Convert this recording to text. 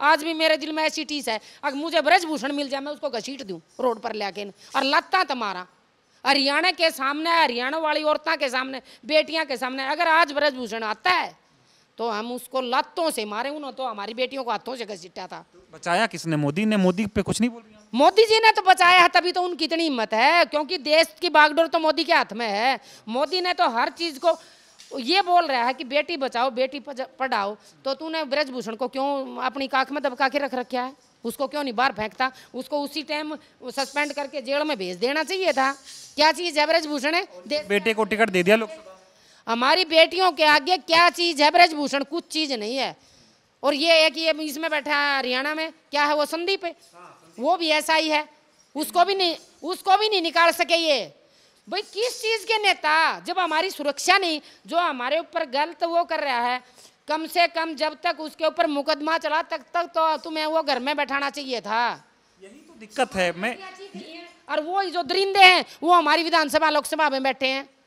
आज भी मेरे दिल में ऐसी टीस है अगर मुझे ब्रजभूषण मिल जाए मैं उसको घसीट दूँ रोड पर लेके और लत्ता तुम्हारा हरियाणा के सामने हरियाणा वाली औरतों के सामने बेटियां के सामने अगर आज ब्रजभूषण आता है तो हम उसको लत्तों से मारे उन्होंने तो हमारी बेटियों को हाथों से घसीटा था बचाया किसने मोदी ने मोदी पे कुछ नहीं बोल मोदी जी ने तो बचाया है तभी तो उनकी इतनी हिम्मत है क्योंकि देश की बागडोर तो मोदी के हाथ में है मोदी ने तो हर चीज़ को ये बोल रहा है कि बेटी बचाओ बेटी पढ़ाओ तो तूने ब्रजभूषण को क्यों अपनी काख में दबका के रख रखा है उसको क्यों नहीं बाहर फेंकता उसको उसी टाइम सस्पेंड करके जेल में भेज देना चाहिए था क्या चीज़ है ब्रजभूषण है बेटे को टिकट दे दिया लोग हमारी बेटियों के आगे क्या चीज़ है ब्रजभूषण कुछ चीज़ नहीं है और ये है कि ये इसमें बैठा है हरियाणा में क्या है वो संदीप है वो भी ऐसा ही है उसको भी नहीं उसको भी नहीं निकाल सके ये भाई किस चीज़ के नेता जब हमारी सुरक्षा नहीं जो हमारे ऊपर गलत वो कर रहा है कम से कम जब तक उसके ऊपर मुकदमा चला तक तक तो तुम्हें वो घर में बैठाना चाहिए था यही तो दिक्कत है मैं और वो जो दरिंदे हैं वो हमारी विधानसभा लोकसभा में बैठे हैं